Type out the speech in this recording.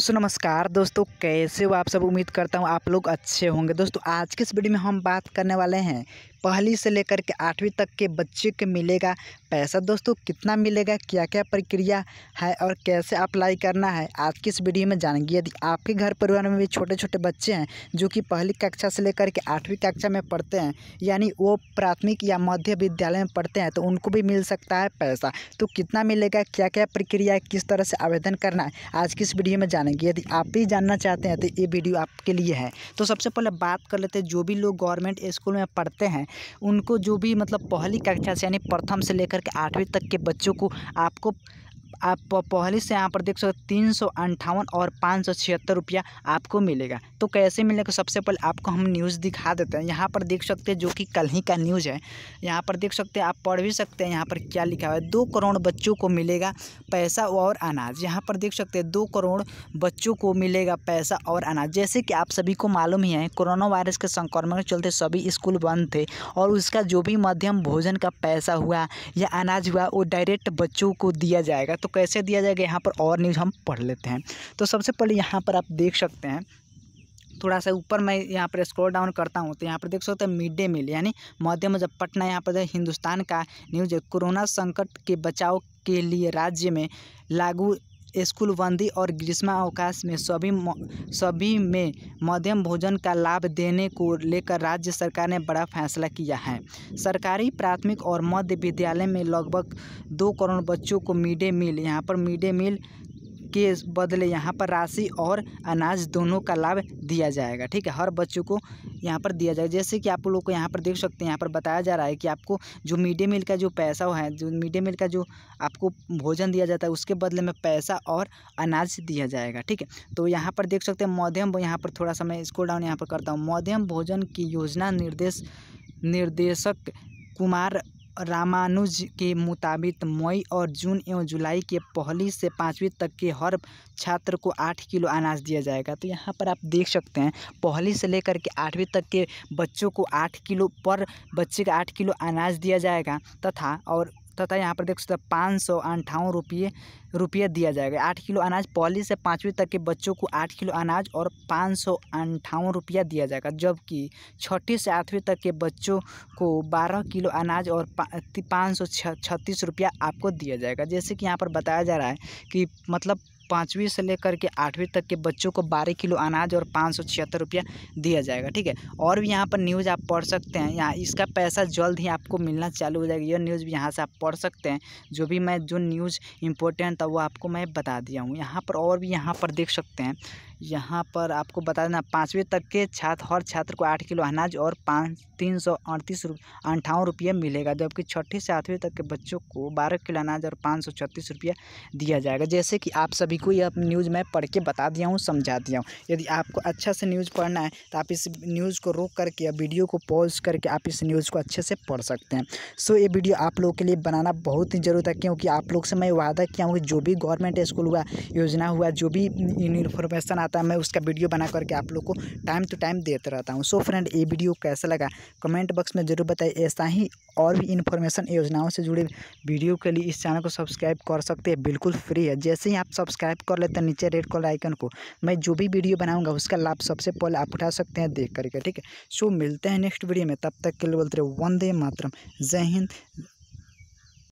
सो नमस्कार दोस्तों कैसे हो आप सब उम्मीद करता हूँ आप लोग अच्छे होंगे दोस्तों आज के इस वीडियो में हम बात करने वाले हैं पहली से लेकर के आठवीं तक के बच्चे को मिलेगा पैसा दोस्तों कितना मिलेगा क्या क्या प्रक्रिया है और कैसे अप्लाई करना है आज की इस वीडियो में जानेंगे यदि आपके घर परिवार में भी छोटे छोटे बच्चे हैं जो कि पहली कक्षा से लेकर के आठवीं कक्षा में पढ़ते हैं यानी वो प्राथमिक या मध्य विद्यालय में पढ़ते हैं तो उनको भी मिल सकता है पैसा तो कितना मिलेगा क्या क्या प्रक्रिया है किस तरह से आवेदन करना है आज की इस वीडियो में जानेंगे यदि आप भी जानना चाहते हैं तो ये वीडियो आपके लिए है तो सबसे पहले बात कर लेते हैं जो भी लोग गवर्नमेंट स्कूल में पढ़ते हैं उनको जो भी मतलब पहली कक्षा से यानी प्रथम से लेकर के आठवीं तक के बच्चों को आपको आप पहले से यहाँ पर देख सकते तीन सौ अंठावन और पाँच सौ छिहत्तर रुपया आपको मिलेगा तो कैसे मिलेगा सबसे पहले आपको हम न्यूज़ दिखा देते हैं यहाँ पर देख सकते हैं जो कि कल ही का न्यूज़ है यहाँ पर देख सकते हैं आप पढ़ भी सकते हैं यहाँ पर क्या लिखा हुआ है दो करोड़ बच्चों को मिलेगा पैसा और अनाज यहाँ पर देख सकते हैं दो करोड़ बच्चों को मिलेगा पैसा और अनाज जैसे कि आप सभी को मालूम ही है कोरोना वायरस के संक्रमण के चलते सभी स्कूल बंद थे और उसका जो भी मध्यम भोजन का पैसा हुआ या अनाज हुआ वो डायरेक्ट बच्चों को दिया जाएगा तो कैसे दिया जाएगा यहाँ पर और न्यूज़ हम पढ़ लेते हैं तो सबसे पहले यहाँ पर आप देख सकते हैं थोड़ा सा ऊपर मैं यहाँ पर स्क्रॉल डाउन करता हूँ तो यहाँ पर देख सकते हैं मिड डे मील यानी मध्य जब पटना यहाँ पर हिंदुस्तान का न्यूज है कोरोना संकट के बचाव के लिए राज्य में लागू स्कूलबंदी और ग्रीष्मावकाश में सभी सभी में मध्यम भोजन का लाभ देने को लेकर राज्य सरकार ने बड़ा फैसला किया है सरकारी प्राथमिक और मध्य विद्यालय में लगभग दो करोड़ बच्चों को मिड डे मील यहाँ पर मिड डे मील के बदले यहाँ पर राशि और अनाज दोनों का लाभ दिया जाएगा ठीक है हर बच्चों को यहाँ पर दिया जाएगा जैसे कि आप लोग को यहाँ पर देख सकते हैं यहाँ पर बताया जा रहा है कि आपको जो मिड डे मील का जो पैसा है जो मिड डे मील का जो आपको भोजन दिया जाता है उसके बदले में पैसा और अनाज दिया जाएगा ठीक है तो यहाँ पर देख सकते हैं मध्यम यहाँ पर थोड़ा सा मैं स्कूल डाउन यहाँ पर करता हूँ मध्यम भोजन की योजना निर्देश निर्देशक कुमार रामानुज के मुताबिक मई और जून एवं जुलाई के पहली से पाँचवीं तक के हर छात्र को आठ किलो अनाज दिया जाएगा तो यहाँ पर आप देख सकते हैं पहली से लेकर के आठवीं तक के बच्चों को आठ किलो पर बच्चे का आठ किलो अनाज दिया जाएगा तथा और तथा यहाँ पर देख सकते हैं पाँच सौ अंठावन रुपये रुपये दिया जाएगा आठ किलो अनाज पहली से पाँचवीं तक के बच्चों को आठ किलो अनाज और पाँच सौ अंठावन रुपया दिया जाएगा जबकि छठी से आठवीं तक के बच्चों को बारह किलो अनाज और पाँच सौ छत्तीस रुपया आपको दिया जाएगा जैसे कि यहाँ पर बताया जा रहा है कि मतलब पाँचवीं से लेकर के आठवीं तक के बच्चों को बारह किलो अनाज और पाँच सौ छिहत्तर रुपया दिया जाएगा ठीक है और भी यहाँ पर न्यूज़ आप पढ़ सकते हैं यहाँ इसका पैसा जल्द ही आपको मिलना चालू हो जाएगा यह न्यूज़ भी यहाँ से आप पढ़ सकते हैं जो भी मैं जो न्यूज़ इंपॉर्टेंट था वो आपको मैं बता दिया हूँ यहाँ पर और भी यहाँ पर देख सकते हैं यहाँ पर आपको बता देना पाँचवें तक के छात्र हर छात्र को आठ किलो अनाज और पाँच तीन सौ अड़तीस अंठावन रुपये मिलेगा जबकि छठी से आठवीं तक के बच्चों को बारह किलो अनाज और पाँच सौ छत्तीस रुपया दिया जाएगा जैसे कि आप सभी को यह न्यूज़ मैं पढ़ के बता दिया हूँ समझा दिया हूँ यदि आपको अच्छा से न्यूज़ पढ़ना है तो आप इस न्यूज़ को रोक करके या वीडियो को पॉज करके आप इस न्यूज़ को अच्छे से पढ़ सकते हैं सो ये वीडियो आप लोगों के लिए बनाना बहुत ही ज़रूरत है क्योंकि आप लोग से मैं वादा किया हूँ कि जो भी गवर्नमेंट स्कूल हुआ योजना हुआ जो भी इन्फॉर्मेशन रहता है मैं उसका वीडियो बना करके आप लोग को टाइम टू टाइम देते रहता हूँ सो फ्रेंड ये वीडियो कैसा लगा कमेंट बॉक्स में ज़रूर बताए ऐसा ही और भी इन्फॉर्मेशन योजनाओं से जुड़े वीडियो के लिए इस चैनल को सब्सक्राइब कर सकते हैं बिल्कुल फ्री है जैसे ही आप सब्सक्राइब कर लेते हैं नीचे रेड कलर आइकन को मैं जो भी वीडियो बनाऊंगा उसका लाभ सबसे पहले आप उठा सकते हैं देख करके ठीक है सो मिलते हैं नेक्स्ट वीडियो में तब तक के लिए बोलते रहे वंदे मातरम जय हिंद